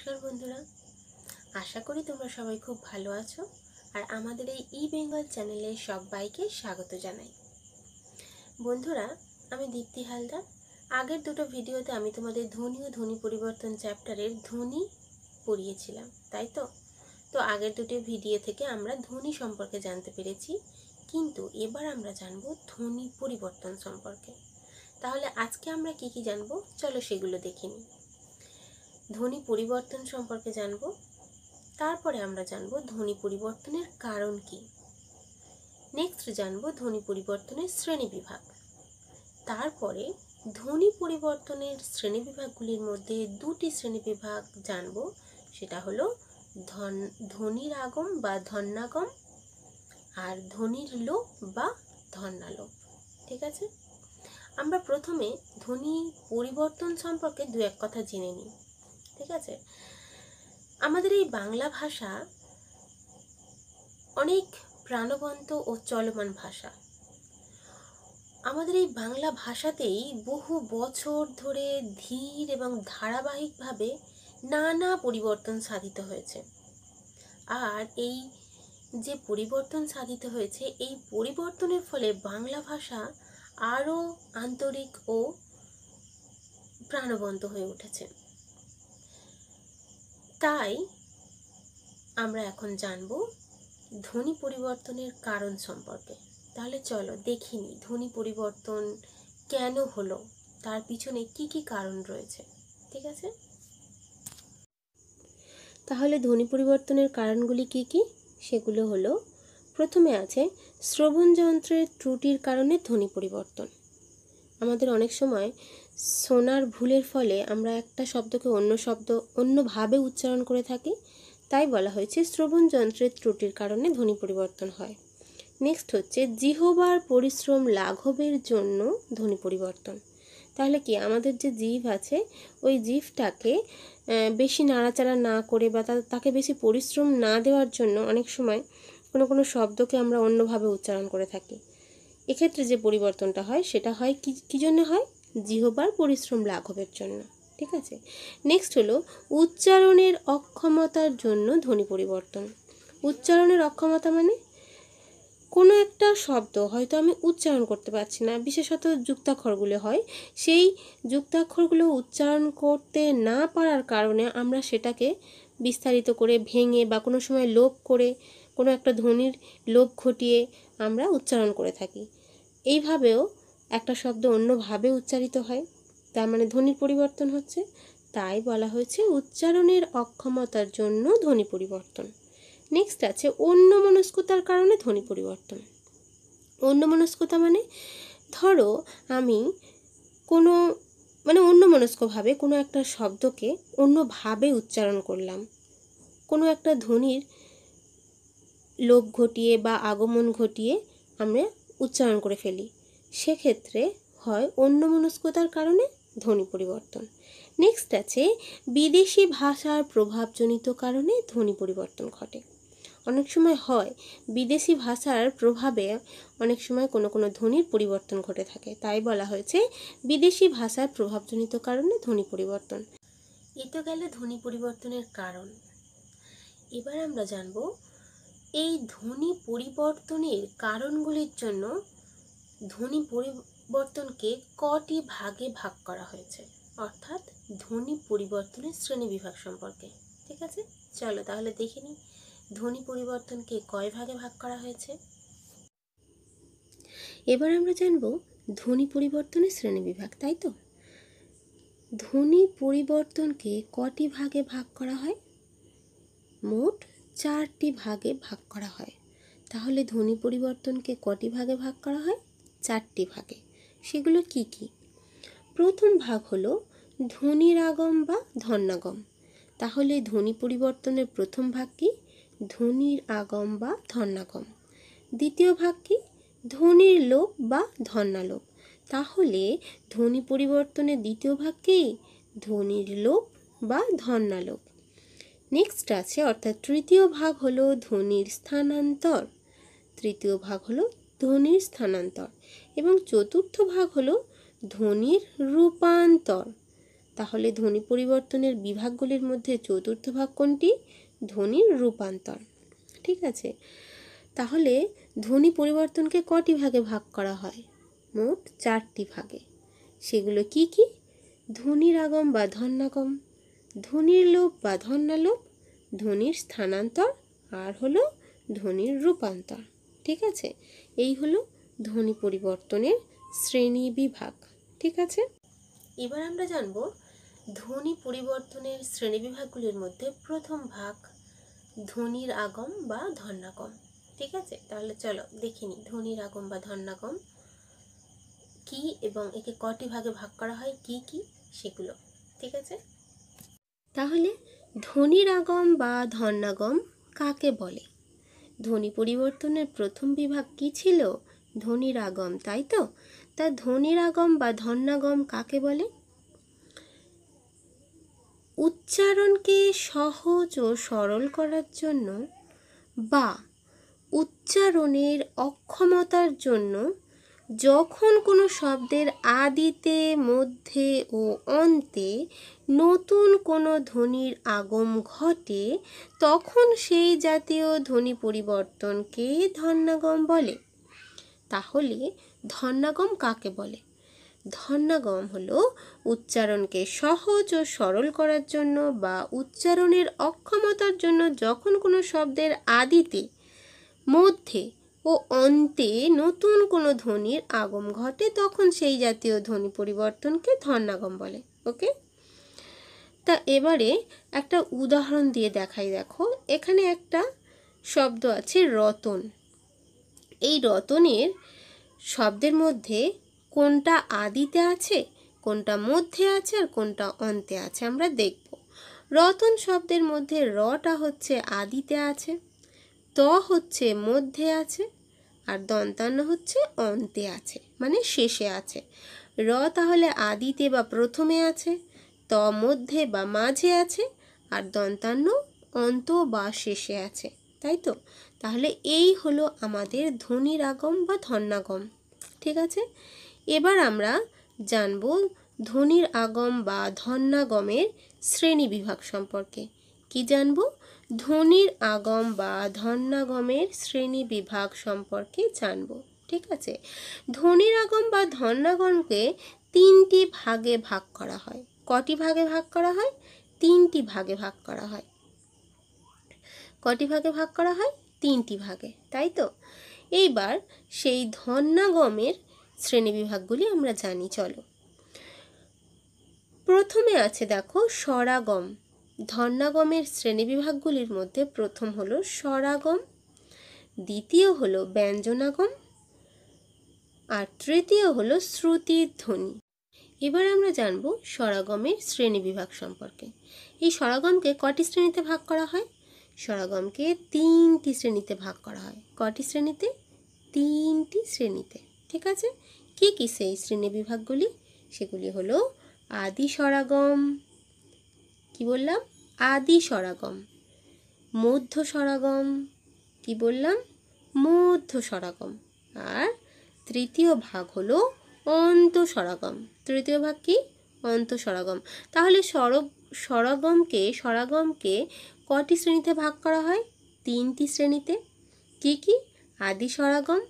নমস্কার বন্ধুরা আশা করি তোমরা সবাই খুব ভালো আছো আর আমাদের এই ই বেঙ্গল চ্যানেলে সবাইকে স্বাগত জানাই বন্ধুরা আমি দীপ্তি হালদার আগের দুটো ভিডিওতে আমি তোমাদের ধ্বনি ও ধ্বনি পরিবর্তন চ্যাপ্টারের ধ্বনি পড়িয়েছিলাম তাই তো তো আগের দুটি ভিডিও থেকে আমরা ধ্বনি সম্পর্কে জানতে পেরেছি কিন্তু এবার আমরা জানব ধ্বনি পরিবর্তন সম্পর্কে তাহলে আজকে আমরা কি কি জানবো চলো সেগুলো দেখে নিই ধ্বনি পরিবর্তন সম্পর্কে জানব তারপরে আমরা জানব ধ্বনি পরিবর্তনের কারণ কি নেক্সট জানব ধ্বনি পরিবর্তনের শ্রেণী বিভাগ তারপরে ধ্বনি পরিবর্তনের শ্রেণী বিভাগগুলির মধ্যে দুটি শ্রেণী বিভাগ জানব সেটা হলো ধন ধ্বনির আগম বা ধন্যাগম আর ধ্বনির লোপ বা ধন্যালোপ ঠিক আছে আমরা প্রথমে ধ্বনি পরিবর্তন সম্পর্কে দু এক কথা জেনে নিই ঠিক আছে আমাদের এই বাংলা ভাষা অনেক প্রাণবন্ত ও চলমান ভাষা আমাদের এই বাংলা ভাষাতেই বহু বছর ধরে ধীর এবং ধারাবাহিকভাবে নানা পরিবর্তন সাধিত হয়েছে আর এই যে পরিবর্তন সাধিত হয়েছে এই পরিবর্তনের ফলে বাংলা ভাষা আরও আন্তরিক ও প্রাণবন্ত হয়ে উঠেছে তাই আমরা এখন জানব ধ্বনি পরিবর্তনের কারণ সম্পর্কে তাহলে চলো দেখিনি ধ্বনি পরিবর্তন কেন হলো তার পিছনে কি কি কারণ রয়েছে ঠিক আছে তাহলে ধ্বনি পরিবর্তনের কারণগুলি কি কি সেগুলো হলো প্রথমে আছে শ্রবণযন্ত্রের ত্রুটির কারণে ধ্বনি পরিবর্তন আমাদের অনেক সময় শোনার ভুলের ফলে আমরা একটা শব্দকে অন্য শব্দ অন্যভাবে উচ্চারণ করে থাকি তাই বলা হয়েছে শ্রবণ যন্ত্রের ত্রুটির কারণে ধ্বনি পরিবর্তন হয় নেক্সট হচ্ছে জিহবার পরিশ্রম লাঘবের জন্য ধ্বনি পরিবর্তন তাহলে কি আমাদের যে জিভ আছে ওই জিভটাকে বেশি নাড়াচাড়া না করে বা তাকে বেশি পরিশ্রম না দেওয়ার জন্য অনেক সময় কোনো কোনো শব্দকে আমরা অন্যভাবে উচ্চারণ করে থাকি এক্ষেত্রে যে পরিবর্তনটা হয় সেটা হয় কি কী জন্য হয় জিহবার পরিশ্রম লাঘবের জন্য ঠিক আছে নেক্সট হলো উচ্চারণের অক্ষমতার জন্য ধ্বনি পরিবর্তন উচ্চারণের অক্ষমতা মানে কোনো একটা শব্দ হয়তো আমি উচ্চারণ করতে পারছি না বিশেষত যুক্তাক্ষরগুলো হয় সেই যুক্তাক্ষরগুলো উচ্চারণ করতে না পারার কারণে আমরা সেটাকে বিস্তারিত করে ভেঙে বা কোনো সময় লোভ করে কোনো একটা ধ্বনির লোভ ঘটিয়ে আমরা উচ্চারণ করে থাকি এইভাবেও একটা শব্দ অন্যভাবে উচ্চারিত হয় তার মানে ধ্বনির পরিবর্তন হচ্ছে তাই বলা হয়েছে উচ্চারণের অক্ষমতার জন্য ধ্বনি পরিবর্তন নেক্সট আছে অন্য মনস্কতার কারণে ধ্বনি পরিবর্তন অন্য মনস্কতা মানে ধরো আমি কোনো মানে অন্য মনস্কভাবে কোনো একটা শব্দকে অন্যভাবে উচ্চারণ করলাম কোনো একটা ধ্বনির লোভ ঘটিয়ে বা আগমন ঘটিয়ে আমরা উচ্চারণ করে ফেলি সেক্ষেত্রে হয় অন্যমনস্কতার কারণে ধ্বনি পরিবর্তন নেক্সট আছে বিদেশি ভাষার প্রভাবজনিত কারণে ধ্বনি পরিবর্তন ঘটে অনেক সময় হয় বিদেশি ভাষার প্রভাবে অনেক সময় কোনো কোনো ধ্বনির পরিবর্তন ঘটে থাকে তাই বলা হয়েছে বিদেশি ভাষার প্রভাবজনিত কারণে ধ্বনি পরিবর্তন এ তো গেল ধ্বনি পরিবর্তনের কারণ এবার আমরা জানব এই ধ্বনি পরিবর্তনের কারণগুলির জন্য ধ্বনি পরিবর্তনকে কটি ভাগে ভাগ করা হয়েছে অর্থাৎ ধ্বনি পরিবর্তনের শ্রেণী বিভাগ সম্পর্কে ঠিক আছে চলো তাহলে দেখে নিই ধ্বনি পরিবর্তনকে কয় ভাগে ভাগ করা হয়েছে এবার আমরা জানব ধ্বনি পরিবর্তনের শ্রেণী বিভাগ তাই তো ধ্বনি পরিবর্তনকে কটি ভাগে ভাগ করা হয় মোট চারটি ভাগে ভাগ করা হয় তাহলে ধ্বনি পরিবর্তনকে কটি ভাগে ভাগ করা হয় চারটি ভাগে সেগুলো কি কি প্রথম ভাগ হলো আগম বা ধন্যাগম তাহলে ধ্বনি পরিবর্তনের প্রথম ভাগ কি ধ্বনির আগম বা ধন্যাগম দ্বিতীয় ভাগ কি ধ্বনির লোপ বা ধন্যালোপ তাহলে ধ্বনি পরিবর্তনের দ্বিতীয় ভাগ কি ধ্বনির লোপ বা ধন্যালোপ নেক্সট আছে অর্থাৎ তৃতীয় ভাগ হলো ধ্বনির স্থানান্তর তৃতীয় ভাগ হলো ধ্বনির স্থানান্তর এবং চতুর্থ ভাগ হলো ধ্বনির রূপান্তর তাহলে ধ্বনি পরিবর্তনের বিভাগগুলির মধ্যে চতুর্থ ভাগ কোনটি ধ্বনির রূপান্তর ঠিক আছে তাহলে ধ্বনি পরিবর্তনকে কটি ভাগে ভাগ করা হয় মোট চারটি ভাগে সেগুলো কি কি ধ্বনির আগম বা ধন্যাগম ধ্বনির লোপ বা ধন্যালোপ ধ্বনির স্থানান্তর আর হলো ধ্বনির রূপান্তর ঠিক আছে এই হলো ধ্বনি পরিবর্তনের শ্রেণী বিভাগ ঠিক আছে এবার আমরা জানব ধ্বনি পরিবর্তনের শ্রেণী বিভাগগুলির মধ্যে প্রথম ভাগ ধ্বনির আগম বা ধন্যাগম ঠিক আছে তাহলে চলো দেখে নিই ধ্বনির আগম বা ধন্যাগম কি এবং একে কটি ভাগে ভাগ করা হয় কি কি সেগুলো ঠিক আছে তাহলে ধ্বনির আগম বা ধন্যাগম কাকে বলে ধ্বনি পরিবর্তনের প্রথম বিভাগ কি ছিল ধ্বনির আগম তাই তো তা ধ্বনির আগম বা ধন্যাগম কাকে বলে উচ্চারণকে সহজ ও সরল করার জন্য বা উচ্চারণের অক্ষমতার জন্য যখন কোনো শব্দের আদিতে মধ্যে ও অন্তে নতুন কোনো ধ্বনির আগম ঘটে তখন সেই জাতীয় ধ্বনি পরিবর্তনকে ধন্যাগম বলে তাহলে ধন্যাগম কাকে বলে ধন্যাগম হল উচ্চারণকে সহজ ও সরল করার জন্য বা উচ্চারণের অক্ষমতার জন্য যখন কোনো শব্দের আদিতে মধ্যে ও অন্তে নতুন কোনো ধ্বনির আগম ঘটে তখন সেই জাতীয় ধ্বনি পরিবর্তনকে ধর্নাগম বলে ওকে তা এবারে একটা উদাহরণ দিয়ে দেখাই দেখো এখানে একটা শব্দ আছে রতন এই রতনের শব্দের মধ্যে কোনটা আদিতে আছে কোনটা মধ্যে আছে আর কোনটা অন্তে আছে আমরা দেখব রতন শব্দের মধ্যে রটা হচ্ছে আদিতে আছে হচ্ছে মধ্যে আছে আর দন্তান্ন হচ্ছে অন্তে আছে মানে শেষে আছে র তাহলে আদিতে বা প্রথমে আছে ত মধ্যে বা মাঝে আছে আর দন্তান্ন অন্ত বা শেষে আছে তাই তো তাহলে এই হলো আমাদের ধনির আগম বা ধন্যাগম ঠিক আছে এবার আমরা জানব ধনির আগম বা ধন্যাগমের শ্রেণী বিভাগ সম্পর্কে কি জানবো ধ্বনির আগম বা ধন্যাগমের শ্রেণী বিভাগ সম্পর্কে জানব ঠিক আছে ধ্বনির আগম বা ধন্যাগমকে তিনটি ভাগে ভাগ করা হয় কটি ভাগে ভাগ করা হয় তিনটি ভাগে ভাগ করা হয় কটি ভাগে ভাগ করা হয় তিনটি ভাগে তাই তো এইবার সেই ধন্যাগমের বিভাগগুলি আমরা জানি চলো প্রথমে আছে দেখো স্বরাগম শ্রেণী শ্রেণীবিভাগগুলির মধ্যে প্রথম হলো স্বরাগম দ্বিতীয় হলো ব্যঞ্জনাগম আর তৃতীয় হলো শ্রুতির ধ্বনি এবার আমরা জানব স্বরাগমের শ্রেণীবিভাগ সম্পর্কে এই স্বরাগমকে কটি শ্রেণীতে ভাগ করা হয় স্বরাগমকে তিনটি শ্রেণীতে ভাগ করা হয় কটি শ্রেণীতে তিনটি শ্রেণীতে ঠিক আছে কি কি সেই শ্রেণী বিভাগগুলি সেগুলি হলো আদি স্বরাগম কি বললাম আদি স্বরাগম মধ্য স্বরাগম কি বললাম মধ্য স্বরাগম আর তৃতীয় ভাগ হলো সরাগম তৃতীয় ভাগ কি সরাগম তাহলে সরব স্বরাগমকে স্বরাগমকে কটি শ্রেণীতে ভাগ করা হয় তিনটি শ্রেণীতে কি কি আদি স্বরাগম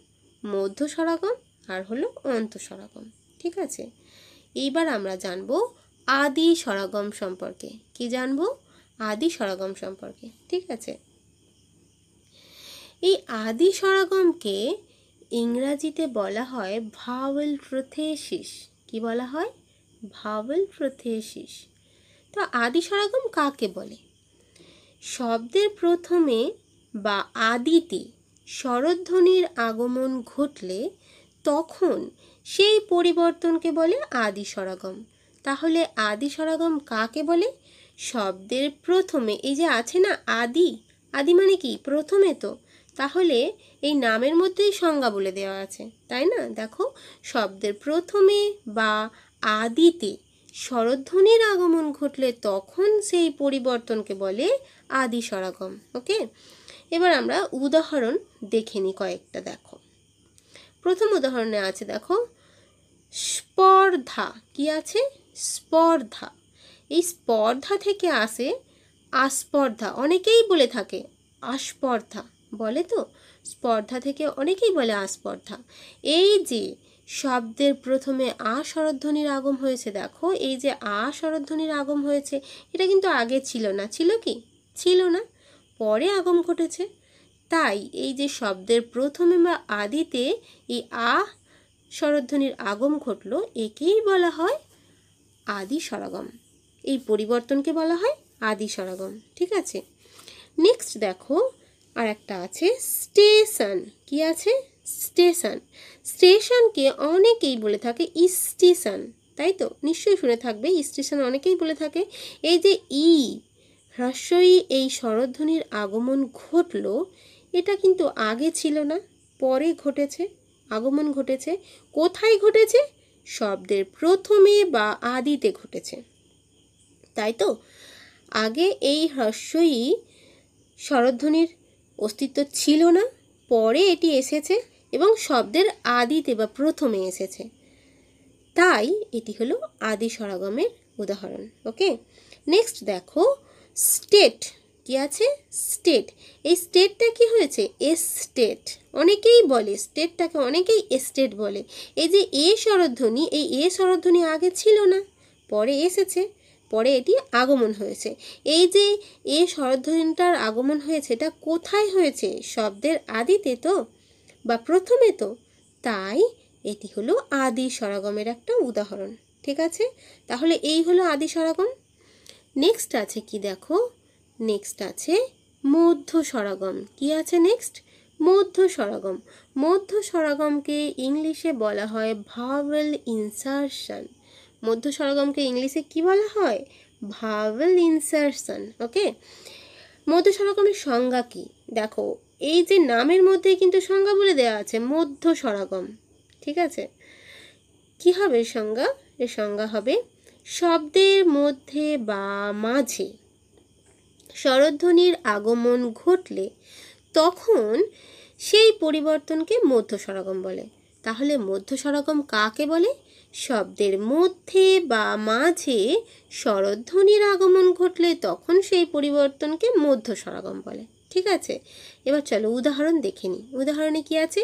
মধ্য সরাগম আর হলো সরাগম ঠিক আছে এইবার আমরা জানব আদি স্বরাগম সম্পর্কে কি জানবো আদি সরাগম সম্পর্কে ঠিক আছে এই আদি সরাগমকে ইংরাজিতে বলা হয় ভাওয়েল প্রথেসিস কি বলা হয় ভাওয়েল প্রথেসিস তো আদি সরাগম কাকে বলে শব্দের প্রথমে বা আদিতে স্বরধ্বনির আগমন ঘটলে তখন সেই পরিবর্তনকে বলে আদি সরাগম তাহলে আদি সরাগম কাকে বলে শব্দের প্রথমে এই যে আছে না আদি আদি মানে কি প্রথমে তো তাহলে এই নামের মধ্যেই সংজ্ঞা বলে দেওয়া আছে তাই না দেখো শব্দের প্রথমে বা আদিতে স্বরধ্বনির আগমন ঘটলে তখন সেই পরিবর্তনকে বলে আদি স্বরাগম ওকে এবার আমরা উদাহরণ দেখে নিই কয়েকটা দেখো প্রথম উদাহরণে আছে দেখো স্পর্ধা কি আছে স্পর্ধা এই স্পর্ধা থেকে আসে আস্পর্ধা অনেকেই বলে থাকে আস্পর্ধা বলে তো স্পর্ধা থেকে অনেকেই বলে আস্পর্ধা এই যে শব্দের প্রথমে আ শরধ্বনির আগম হয়েছে দেখো এই যে আ শরধ্বনির আগম হয়েছে এটা কিন্তু আগে ছিল না ছিল কি ছিল না পরে আগম ঘটেছে তাই এই যে শব্দের প্রথমে বা আদিতে এই আ স্বরধ্বনির আগম ঘটল একেই বলা হয় আদি স্বরাগম এই পরিবর্তনকে বলা হয় আদি সরাগম ঠিক আছে নেক্সট দেখো আর একটা আছে স্টেশন কি আছে স্টেশন স্টেশনকে অনেকেই বলে থাকে স্টেশন তাই তো নিশ্চয়ই শুনে থাকবে স্টেশন অনেকেই বলে থাকে এই যে ই হ্রস্বই এই শরধ্বনির আগমন ঘটল এটা কিন্তু আগে ছিল না পরে ঘটেছে আগমন ঘটেছে কোথায় ঘটেছে শব্দের প্রথমে বা আদিতে ঘটেছে তাই তো আগে এই হ্রস্যই শরধ্বনির অস্তিত্ব ছিল না পরে এটি এসেছে এবং শব্দের আদিতে বা প্রথমে এসেছে তাই এটি হলো আদি সরাগমের উদাহরণ ওকে নেক্সট দেখো স্টেট কি আছে স্টেট এই স্টেটটা কি হয়েছে এস্টেট অনেকেই বলে স্টেটটাকে অনেকেই এস্টেট বলে এই যে এ স্বরধ্বনি এই এ স্বরধ্বনি আগে ছিল না পরে এসেছে পরে এটি আগমন হয়েছে এই যে এ স্বরধ্বনিটার আগমন হয়েছে এটা কোথায় হয়েছে শব্দের আদিতে তো বা প্রথমে তো তাই এটি হলো আদি সরাগমের একটা উদাহরণ ঠিক আছে তাহলে এই হলো আদি সরাগম নেক্সট আছে কি দেখো নেক্সট আছে মধ্য সরাগম কি আছে নেক্সট মধ্য সরাগম মধ্য সরাগমকে ইংলিশে বলা হয় ভাওয়েল ইনসারশন মধ্য সরগমকে ইংলিশে কি বলা হয় ভাভেল ইনসারশন ওকে মধ্য সরগমের সংজ্ঞা কী দেখো এই যে নামের মধ্যে কিন্তু সংজ্ঞা বলে দেওয়া আছে মধ্য সরগম ঠিক আছে কি হবে সংজ্ঞা এর সংজ্ঞা হবে শব্দের মধ্যে বা মাঝে স্বরধ্বনির আগমন ঘটলে তখন সেই পরিবর্তনকে মধ্য সরগম বলে তাহলে মধ্য সরগম কাকে বলে শব্দের মধ্যে বা মাঝে স্বরধ্বনির আগমন ঘটলে তখন সেই পরিবর্তনকে মধ্য স্বরাগম বলে ঠিক আছে এবার চলো উদাহরণ দেখে নিই উদাহরণে কি আছে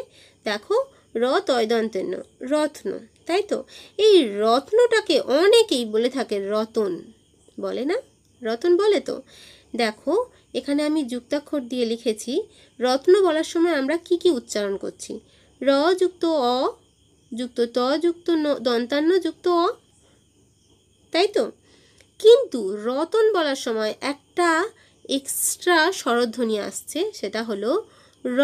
দেখো র তয়দন্তেন্য রত্ন তাই তো এই রত্নটাকে অনেকেই বলে থাকে রতন বলে না রতন বলে তো দেখো এখানে আমি যুক্তাক্ষর দিয়ে লিখেছি রত্ন বলার সময় আমরা কি কি উচ্চারণ করছি র যুক্ত অ যুক্ত ত যুক্ত দন্তান্ন যুক্ত অ তাই তো কিন্তু রতন বলার সময় একটা এক্সট্রা স্বরধ্বনি আসছে সেটা হলো র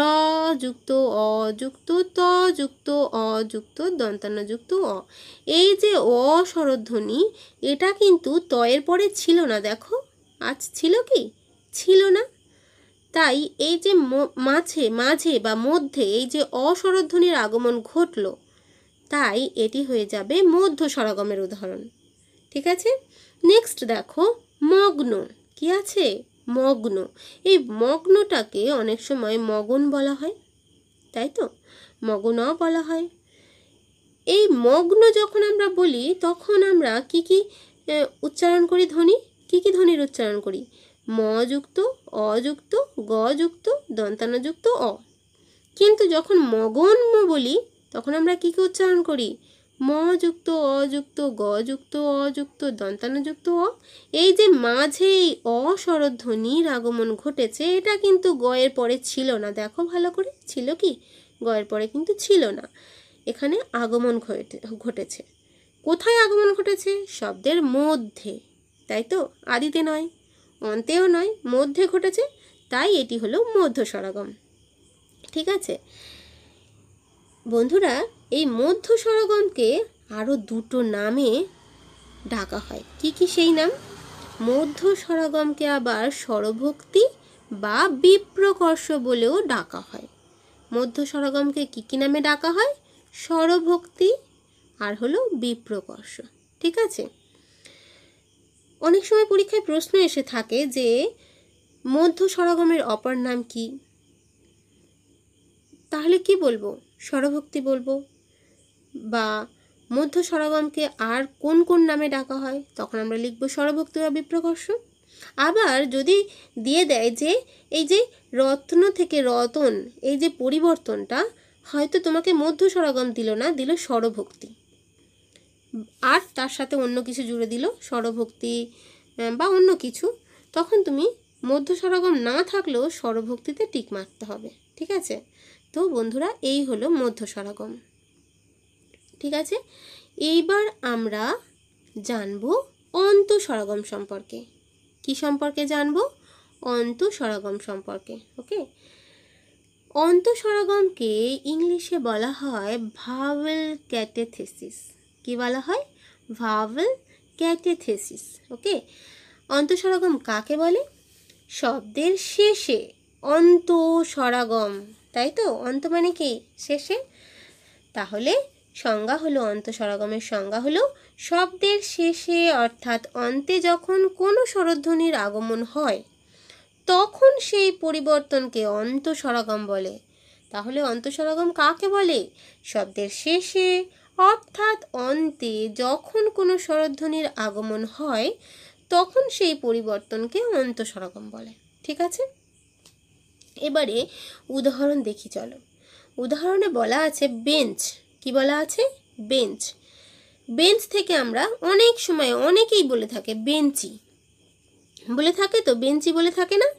যুক্ত অ যুক্ত ত যুক্ত অ যুক্ত দন্তান্ন যুক্ত অ এই যে অ স্বরধ্বনি এটা কিন্তু তয়ের পরে ছিল না দেখো আজ ছিল কি ছিল না তাই এই যে মাঝে মাঝে বা মধ্যে এই যে অস্বরধ্বনির আগমন ঘটলো তাই এটি হয়ে যাবে মধ্য সরগমের উদাহরণ ঠিক আছে নেক্সট দেখো মগ্ন কি আছে মগ্ন এই মগ্নটাকে অনেক সময় মগন বলা হয় তাই তো মগ্ন বলা হয় এই মগ্ন যখন আমরা বলি তখন আমরা কি কি উচ্চারণ করি ধ্বনি কি কি ধ্বনির উচ্চারণ করি ম যুক্ত অযুক্ত গ যুক্ত দন্তানযুক্ত অ কিন্তু যখন মগন্ম বলি তখন আমরা কী কী উচ্চারণ করি ম যুক্ত অযুক্ত গ যুক্ত অযুক্ত দন্তানুযুক্ত অ এই যে মাঝে এই অস্বরধ্বনির আগমন ঘটেছে এটা কিন্তু গয়ের পরে ছিল না দেখো ভালো করে ছিল কি গয়ের পরে কিন্তু ছিল না এখানে আগমন ঘটেছে কোথায় আগমন ঘটেছে শব্দের মধ্যে তাই তো আদিতে নয় অন্তেও নয় মধ্যে ঘটেছে তাই এটি হলো মধ্য সরাগম ঠিক আছে বন্ধুরা এই মধ্য সরগমকে আরও দুটো নামে ডাকা হয় কি কি সেই নাম মধ্য সরগমকে আবার স্বরভক্তি বা বিপ্রকর্ষ বলেও ডাকা হয় মধ্য সরগমকে কী কী নামে ডাকা হয় স্বরভক্তি আর হলো বিপ্রকর্ষ ঠিক আছে অনেক সময় পরীক্ষায় প্রশ্ন এসে থাকে যে মধ্য সরগমের অপর নাম কি তাহলে কি বলবো স্বরভক্তি বলবো বা মধ্য স্বরগমকে আর কোন কোন নামে ডাকা হয় তখন আমরা লিখব স্বরভক্তি বা বিপ্রকর্ষ আবার যদি দিয়ে দেয় যে এই যে রত্ন থেকে রতন এই যে পরিবর্তনটা হয়তো তোমাকে মধ্য স্বরগম দিল না দিল স্বরভক্তি আর তার সাথে অন্য কিছু জুড়ে দিল স্বরভক্তি বা অন্য কিছু তখন তুমি মধ্য স্বরগম না থাকলেও স্বরভক্তিতে টিক মারতে হবে ঠিক আছে তো বন্ধুরা এই হলো মধ্য সরাগম ঠিক আছে এইবার আমরা জানব অন্ত সরাগম সম্পর্কে কি সম্পর্কে জানব অন্ত সরাগম সম্পর্কে ওকে অন্ত সরাগমকে ইংলিশে বলা হয় ভাওয়েল ক্যাটেথেসিস কি বলা হয় ভাওয়েল ক্যাটেথেসিস ওকে সরাগম কাকে বলে শব্দের শেষে সরাগম তাই তো অন্ত মানে কি শেষে তাহলে সংজ্ঞা হলো অন্তঃসরগমের সংজ্ঞা হলো শব্দের শেষে অর্থাৎ অন্তে যখন কোনো স্বরধ্বনির আগমন হয় তখন সেই পরিবর্তনকে অন্তঃসরগম বলে তাহলে অন্তঃসরগম কাকে বলে শব্দের শেষে অর্থাৎ অন্তে যখন কোনো স্বরধ্বনির আগমন হয় তখন সেই পরিবর্তনকে অন্তঃসরগম বলে ঠিক আছে এবারে উদাহরণ দেখি চলো উদাহরণে বলা আছে বেঞ্চ কি বলা আছে বেঞ্চ বেঞ্চ থেকে আমরা অনেক সময় অনেকেই বলে থাকে বেঞ্চি বলে থাকে তো বেঞ্চি বলে থাকে না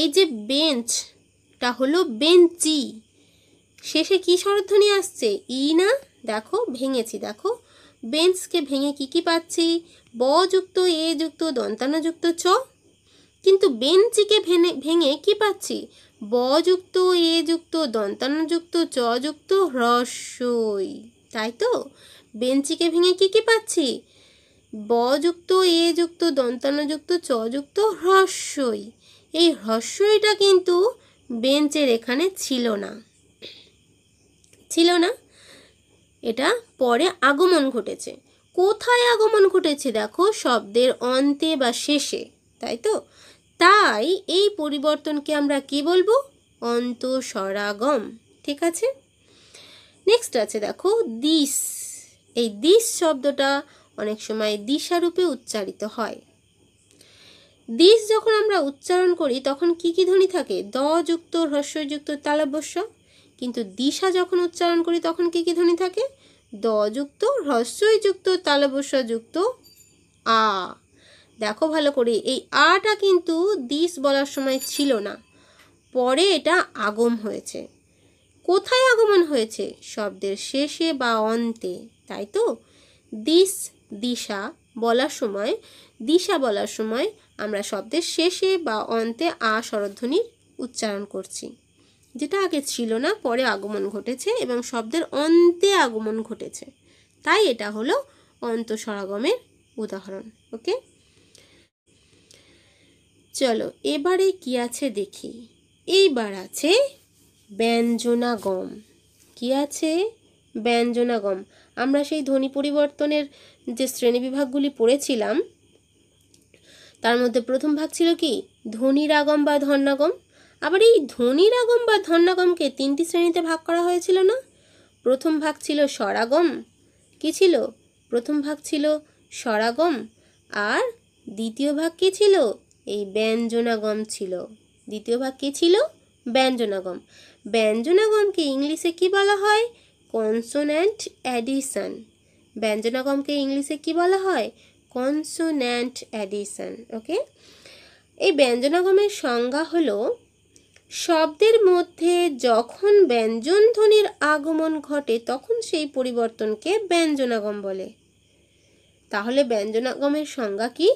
এই যে বেঞ্চটা হলো বেঞ্চি শেষে কি স্বরধ্বনি আসছে ই না দেখো ভেঙেছি দেখো বেঞ্চকে ভেঙে কি কি পাচ্ছি ব যুক্ত এ যুক্ত যুক্ত চ কিন্তু বেঞ্চিকে ভেঙে ভেঙে কী পাচ্ছি ব যুক্ত এ যুক্ত দন্তান্নযুক্ত চ যুক্ত তাই তো বেঞ্চিকে ভেঙে কী কী পাচ্ছি ব যুক্ত এ যুক্ত দন্তান্নযুক্ত চ যুক্ত এই হ্রস্যইটা কিন্তু বেঞ্চের এখানে ছিল না ছিল না এটা পরে আগমন ঘটেছে কোথায় আগমন ঘটেছে দেখো শব্দের অন্তে বা শেষে তাই তো তাই এই পরিবর্তনকে আমরা কি বলবো অন্তঃসরাগম ঠিক আছে নেক্সট আছে দেখো দিস এই দিস শব্দটা অনেক সময় দিশারূপে উচ্চারিত হয় দিস যখন আমরা উচ্চারণ করি তখন কি কি ধ্বনি থাকে দ যুক্ত হ্রস্বযুক্ত তালাবস্য কিন্তু দিশা যখন উচ্চারণ করি তখন কি কি ধ্বনি থাকে দ যুক্ত হ্রস্বই যুক্ত তালবস্য যুক্ত আ দেখো ভালো করে এই আটা কিন্তু দিস বলার সময় ছিল না পরে এটা আগম হয়েছে কোথায় আগমন হয়েছে শব্দের শেষে বা অন্তে তাই তো দিস দিশা বলার সময় দিশা বলার সময় আমরা শব্দের শেষে বা অন্তে আ স্বরধ্বনির উচ্চারণ করছি যেটা আগে ছিল না পরে আগমন ঘটেছে এবং শব্দের অন্তে আগমন ঘটেছে তাই এটা হলো অন্তঃসরাগমের উদাহরণ ওকে চলো এবারে কি আছে দেখি এইবার আছে ব্যঞ্জনাগম কি আছে ব্যঞ্জনাগম আমরা সেই ধ্বনি পরিবর্তনের যে শ্রেণী বিভাগগুলি পড়েছিলাম তার মধ্যে প্রথম ভাগ ছিল কি আগম বা ধন্যাগম আবার এই আগম বা ধন্যাগমকে তিনটি শ্রেণীতে ভাগ করা হয়েছিল না প্রথম ভাগ ছিল স্বরাগম কি ছিল প্রথম ভাগ ছিল স্বরাগম আর দ্বিতীয় ভাগ কী ছিল এই ব্যঞ্জনাগম ছিল দ্বিতীয় কী ছিল ব্যঞ্জনাগম ব্যঞ্জনাগমকে ইংলিশে কি বলা হয় কনসোন্যান্ট অ্যাডিশন ব্যঞ্জনাগমকে ইংলিশে কি বলা হয় কনসোন্যান্ট অ্যাডিশন ওকে এই ব্যঞ্জনাগমের সংজ্ঞা হলো শব্দের মধ্যে যখন ব্যঞ্জন ধ্বনির আগমন ঘটে তখন সেই পরিবর্তনকে ব্যঞ্জনাগম বলে তাহলে ব্যঞ্জনাগমের সংজ্ঞা কী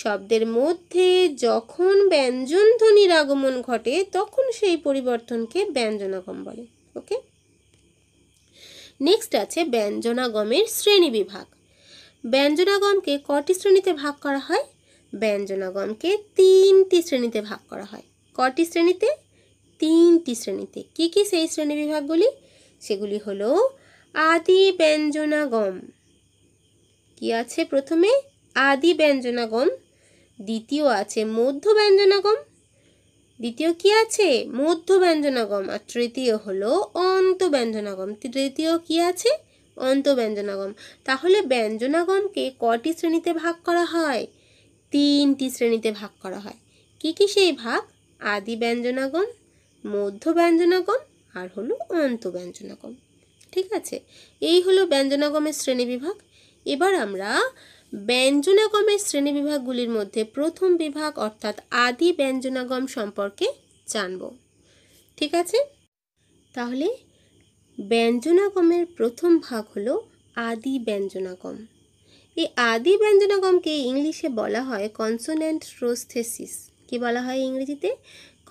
শব্দের মধ্যে যখন ব্যঞ্জন ধ্বনির আগমন ঘটে তখন সেই পরিবর্তনকে ব্যঞ্জনাগম বলে ওকে নেক্সট আছে ব্যঞ্জনাগমের শ্রেণী বিভাগ ব্যঞ্জনাগমকে কটি শ্রেণীতে ভাগ করা হয় ব্যঞ্জনাগমকে তিনটি শ্রেণীতে ভাগ করা হয় কটি শ্রেণীতে তিনটি শ্রেণীতে কি কি সেই শ্রেণী বিভাগগুলি সেগুলি হলো আদি ব্যঞ্জনাগম কি আছে প্রথমে আদি ব্যঞ্জনাগম দ্বিতীয় আছে মধ্য ব্যঞ্জনাগম দ্বিতীয় কি আছে মধ্য ব্যঞ্জনাগম আর তৃতীয় হলো অন্ত ব্যঞ্জনাগম তৃতীয় কি আছে অন্ত ব্যঞ্জনাগম তাহলে ব্যঞ্জনাগমকে কটি শ্রেণীতে ভাগ করা হয় তিনটি শ্রেণীতে ভাগ করা হয় কি কি সেই ভাগ আদি ব্যঞ্জনাগম মধ্য ব্যঞ্জনাগম আর হলো অন্ত ব্যঞ্জনাগম ঠিক আছে এই হলো ব্যঞ্জনাগমের বিভাগ এবার আমরা ব্যঞ্জনাগমের শ্রেণী বিভাগগুলির মধ্যে প্রথম বিভাগ অর্থাৎ আদি ব্যঞ্জনাগম সম্পর্কে জানব ঠিক আছে তাহলে ব্যঞ্জনাগমের প্রথম ভাগ হলো আদি ব্যঞ্জনাগম এই আদি ব্যঞ্জনাগমকে ইংলিশে বলা হয় কনসোন্যান্ট প্রোস্থেসিস কি বলা হয় ইংরেজিতে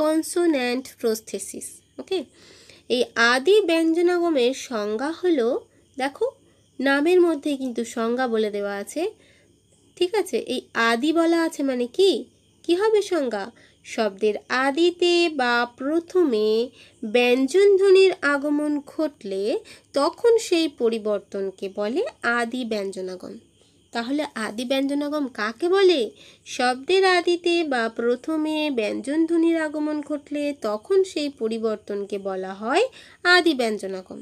কনসোন্যান্ট প্রোস্থেসিস ওকে এই আদি ব্যঞ্জনাগমের সংজ্ঞা হলো দেখো নামের মধ্যে কিন্তু সংজ্ঞা বলে দেওয়া আছে ঠিক আছে এই আদি বলা আছে মানে কি কি হবে সংজ্ঞা শব্দের আদিতে বা প্রথমে ব্যঞ্জনধ্বনির আগমন ঘটলে তখন সেই পরিবর্তনকে বলে আদি ব্যঞ্জনাগম তাহলে আদি ব্যঞ্জনাগম কাকে বলে শব্দের আদিতে বা প্রথমে ব্যঞ্জনধ্বনির আগমন ঘটলে তখন সেই পরিবর্তনকে বলা হয় আদি ব্যঞ্জনাগম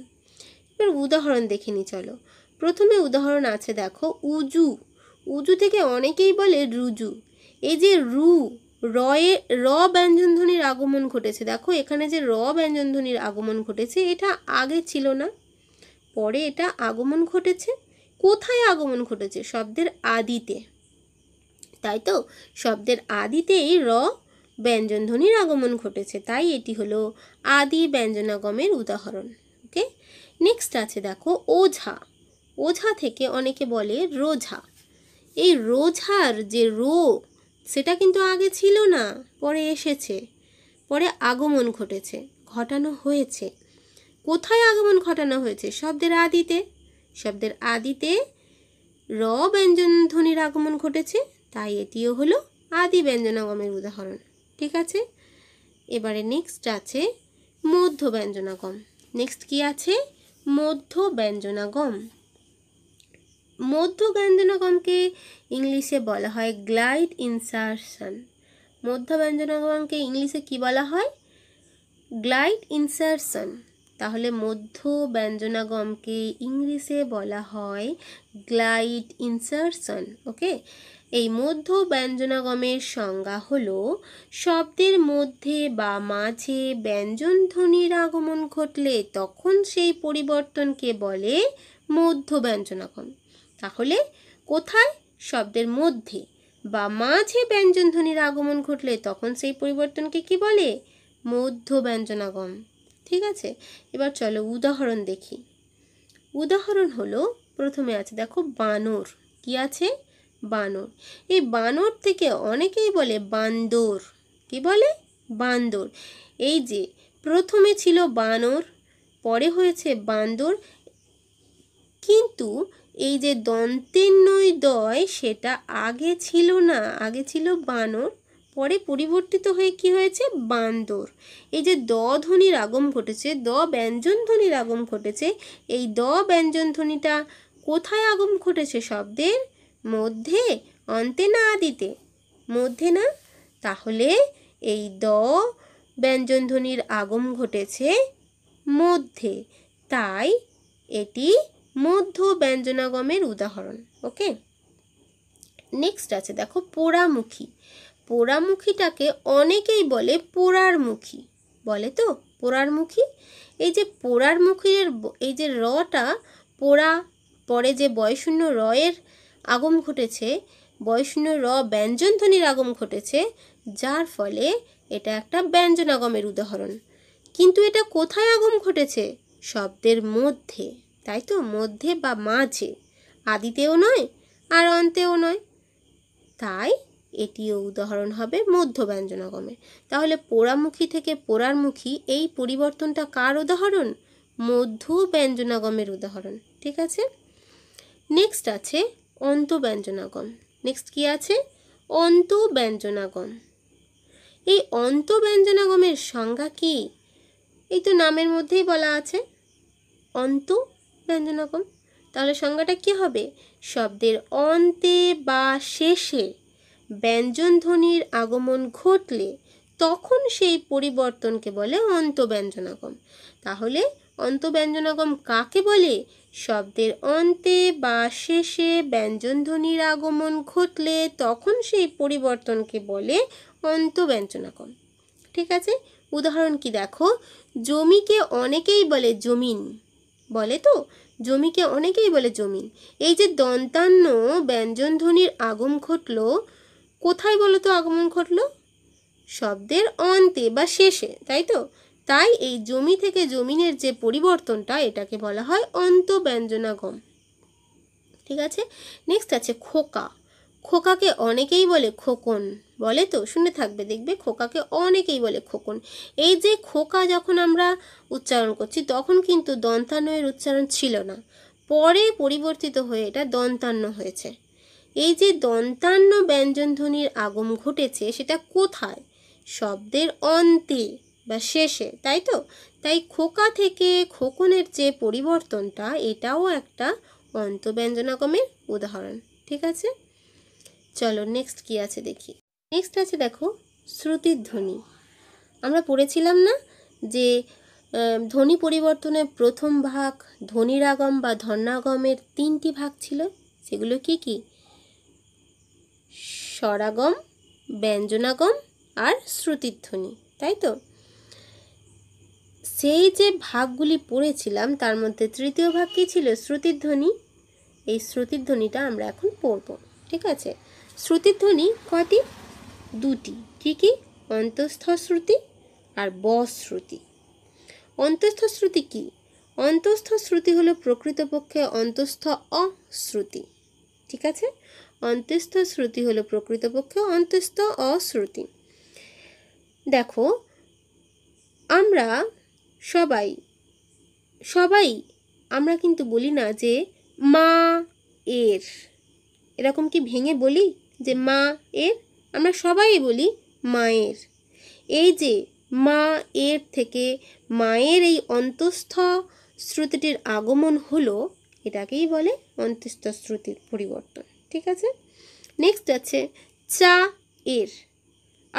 এবার উদাহরণ দেখে নি চলো প্রথমে উদাহরণ আছে দেখো উজু উজু থেকে অনেকেই বলে রুজু এই যে রু রয়ে র ব্যঞ্জনধ্বনির আগমন ঘটেছে দেখো এখানে যে র ব্যঞ্জনধ্বনির আগমন ঘটেছে এটা আগে ছিল না পরে এটা আগমন ঘটেছে কোথায় আগমন ঘটেছে শব্দের আদিতে তাই তো শব্দের আদিতেই র ব্যঞ্জনধ্বনির আগমন ঘটেছে তাই এটি হলো আদি ব্যঞ্জনাগমের উদাহরণ ওকে নেক্সট আছে দেখো ওঝা ওঝা থেকে অনেকে বলে রোঝা এই রোঝার যে রো সেটা কিন্তু আগে ছিল না পরে এসেছে পরে আগমন ঘটেছে ঘটানো হয়েছে কোথায় আগমন ঘটানো হয়েছে শব্দের আদিতে শব্দের আদিতে র ব্যঞ্জন ধ্বনির আগমন ঘটেছে তাই এটিও হলো আদি ব্যঞ্জনাগমের উদাহরণ ঠিক আছে এবারে নেক্সট আছে মধ্য ব্যঞ্জনাগম নেক্সট কি আছে মধ্য ব্যঞ্জনাগম মধ্যব্যঞ্জনাগণকে ইংলিশে বলা হয় গ্লাইড ইনসারশন মধ্যব্যঞ্জনাগণকে ইংলিশে কি বলা হয় গ্লাইড ইনসারশন তাহলে মধ্য ব্যঞ্জনাগমকে ইংলিশে বলা হয় গ্লাইড ইনসারশন ওকে এই মধ্য ব্যঞ্জনাগমের সংজ্ঞা হল শব্দের মধ্যে বা মাঝে ব্যঞ্জন ধ্বনির আগমন ঘটলে তখন সেই পরিবর্তনকে বলে মধ্য ব্যঞ্জনাগম তাহলে কোথায় শব্দের মধ্যে বা মাঝে ব্যঞ্জনধ্বনির আগমন ঘটলে তখন সেই পরিবর্তনকে কি বলে মধ্য ব্যঞ্জনাগম ঠিক আছে এবার চলো উদাহরণ দেখি উদাহরণ হলো প্রথমে আছে দেখো বানর কি আছে বানর এই বানর থেকে অনেকেই বলে বান্দর কি বলে বান্দর এই যে প্রথমে ছিল বানর পরে হয়েছে বান্দর কিন্তু এই যে দন্তের নই দয় সেটা আগে ছিল না আগে ছিল বানর পরে পরিবর্তিত হয়ে কি হয়েছে বান্দর এই যে দ ধ্বনির আগম ঘটেছে দ ব্যঞ্জন ধ্বনির আগম ঘটেছে এই দ ব্যঞ্জন ধ্বনিটা কোথায় আগম ঘটেছে শব্দের মধ্যে অন্তে না আদিতে মধ্যে না তাহলে এই দ ব্যঞ্জনধ্বনির আগম ঘটেছে মধ্যে তাই এটি মধ্য ব্যঞ্জনাগমের উদাহরণ ওকে নেক্সট আছে দেখো পোড়ামুখী পোড়ামুখীটাকে অনেকেই বলে পোড়ার মুখী বলে তো পোড়ার মুখী এই যে পোড়ার মুখীর এই যে রটা পোড়া পরে যে বয়শূন্য রয়ের আগম ঘটেছে বয়শূন্য র ব্যঞ্জনধ্বনির আগম ঘটেছে যার ফলে এটা একটা ব্যঞ্জনাগমের উদাহরণ কিন্তু এটা কোথায় আগম ঘটেছে শব্দের মধ্যে তাই তো মধ্যে বা মাঝে আদিতেও নয় আর অন্তেও নয় তাই এটিও উদাহরণ হবে মধ্য ব্যঞ্জনাগমের তাহলে পোড়ামুখী থেকে পোড়ারমুখী এই পরিবর্তনটা কার উদাহরণ মধ্য ব্যঞ্জনাগমের উদাহরণ ঠিক আছে নেক্সট আছে অন্ত ব্যঞ্জনাগম নেক্সট কি আছে অন্ত ব্যঞ্জনাগম এই অন্ত ব্যঞ্জনাগমের সংজ্ঞা কি এই তো নামের মধ্যেই বলা আছে অন্ত ব্যঞ্জনকম তাহলে সংজ্ঞাটা কি হবে শব্দের অন্তে বা শেষে ব্যঞ্জন ধ্বনির আগমন ঘটলে তখন সেই পরিবর্তনকে বলে অন্তব্যঞ্জনাগম তাহলে অন্তব্যঞ্জনাগম কাকে বলে শব্দের অন্তে বা শেষে ব্যঞ্জনধ্বনির আগমন ঘটলে তখন সেই পরিবর্তনকে বলে অন্তব্যঞ্জনাগম ঠিক আছে উদাহরণ কি দেখো জমিকে অনেকেই বলে জমিন বলে তো জমিকে অনেকেই বলে জমি এই যে দন্তান্ন ব্যঞ্জনধ্বনির আগম ঘটল কোথায় বলো তো আগমন ঘটল শব্দের অন্তে বা শেষে তাই তো তাই এই জমি থেকে জমিনের যে পরিবর্তনটা এটাকে বলা হয় অন্ত ব্যঞ্জনাগম ঠিক আছে নেক্সট আছে খোকা খোকাকে অনেকেই বলে খোকন বলে তো শুনে থাকবে দেখবে খোকাকে অনেকেই বলে খোকন এই যে খোকা যখন আমরা উচ্চারণ করছি তখন কিন্তু দন্তান্নয়ের উচ্চারণ ছিল না পরে পরিবর্তিত হয়ে এটা দন্তান্ন হয়েছে এই যে দন্তান্ন ব্যঞ্জনধ্বনির আগম ঘটেছে সেটা কোথায় শব্দের অন্তে বা শেষে তাই তো তাই খোকা থেকে খোকনের যে পরিবর্তনটা এটাও একটা অন্তব্যঞ্জনাগমের উদাহরণ ঠিক আছে চলো নেক্সট কি আছে দেখি নেক্সট আছে দেখো শ্রুতির ধ্বনি আমরা পড়েছিলাম না যে ধ্বনি পরিবর্তনের প্রথম ভাগ ধ্বনিরাগম বা ধর্ণাগমের তিনটি ভাগ ছিল সেগুলো কি কি স্বরাগম ব্যঞ্জনাগম আর শ্রুতির ধ্বনি তাই তো সেই যে ভাগগুলি পড়েছিলাম তার মধ্যে তৃতীয় ভাগ কী ছিল শ্রুতির ধ্বনি এই শ্রুতির ধ্বনিটা আমরা এখন পড়ব ঠিক আছে শ্রুতির ধ্বনি কটি দুটি কি কি অন্তঃস্থ শ্রুতি আর বশ্রুতি অন্তঃস্থ শ্রুতি কি অন্তঃস্থ শ্রুতি হলো প্রকৃতপক্ষে অন্তঃস্থ অশ্রুতি ঠিক আছে অন্তঃস্থ শ্রুতি হল প্রকৃতপক্ষে অন্তঃস্থ অশ্রুতি দেখো আমরা সবাই সবাই আমরা কিন্তু বলি না যে মা এর এরকম কি ভেঙে বলি যে মা এর আমরা সবাই বলি মায়ের এই যে মা এর থেকে মায়ের এই অন্তঃস্থ শ্রুতিটির আগমন হলো এটাকেই বলে অন্তঃস্থ শ্রুতির পরিবর্তন ঠিক আছে নেক্সট আছে চা এর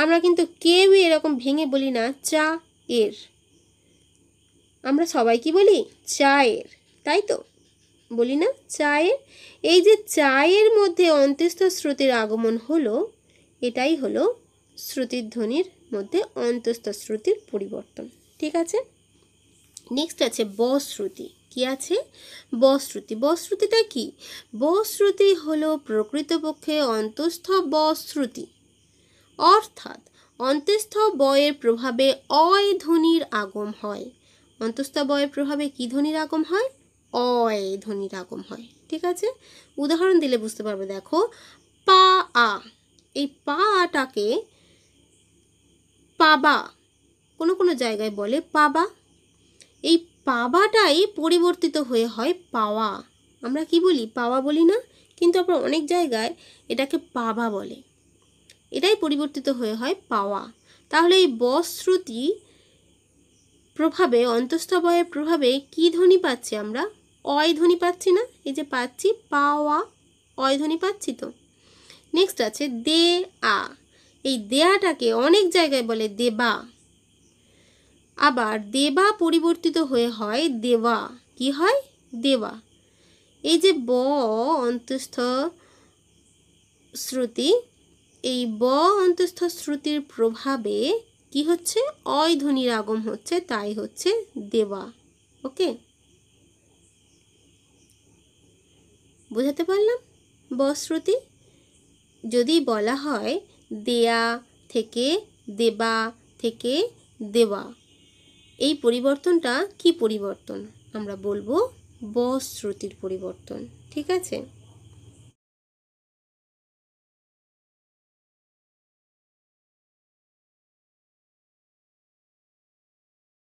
আমরা কিন্তু কেউই এরকম ভেঙে বলি না চা এর আমরা সবাই কি বলি চায়ের তাই তো বলি না চায়ের এই যে চায়ের মধ্যে অন্তস্থ শ্রুতির আগমন হলো এটাই হলো শ্রুতির ধ্বনির মধ্যে অন্তস্থ শ্রুতির পরিবর্তন ঠিক আছে নেক্সট আছে বশ্রুতি কি আছে বশ্রুতি বশ্রুতিটা কি বশ্রুতি হলো প্রকৃতপক্ষে অন্তঃস্থ বশ্রুতি অর্থাৎ অন্তস্থ বয়ের প্রভাবে অয় ধ্বনির আগম হয় অন্তস্থ বয়ের প্রভাবে কি ধ্বনির আগম হয় অয় ধ্বনি রকম হয় ঠিক আছে উদাহরণ দিলে বুঝতে পারবে দেখো পা আ এই পা আটাকে পাবা কোনো কোনো জায়গায় বলে পাবা এই পাবাটাই পরিবর্তিত হয়ে হয় পাওয়া আমরা কি বলি পাওয়া বলি না কিন্তু আবার অনেক জায়গায় এটাকে পাবা বলে এটাই পরিবর্তিত হয়ে হয় পাওয়া তাহলে এই বশ্রুতি প্রভাবে অন্তঃস্থবয়ের প্রভাবে কি ধ্বনি পাচ্ছি আমরা অয় ধ্বনি পাচ্ছি না এই যে পাচ্ছি পাওয়া অয় ধ্বনি পাচ্ছি তো নেক্সট আছে দে আ এই দেয়াটাকে অনেক জায়গায় বলে দেবা আবার দেবা পরিবর্তিত হয়ে হয় দেওয়া কি হয় দেওয়া এই যে ব অন্তঃস্থ শ্রুতি এই ব অন্তঃস্থ শ্রুতির প্রভাবে কি হচ্ছে অয় ধ্বনির আগম হচ্ছে তাই হচ্ছে দেওয়া ওকে বোঝাতে পারলাম বশ্রুতি যদি বলা হয় দেয়া থেকে দেবা থেকে দেওয়া এই পরিবর্তনটা কি পরিবর্তন আমরা বলবো বশ্রুতির পরিবর্তন ঠিক আছে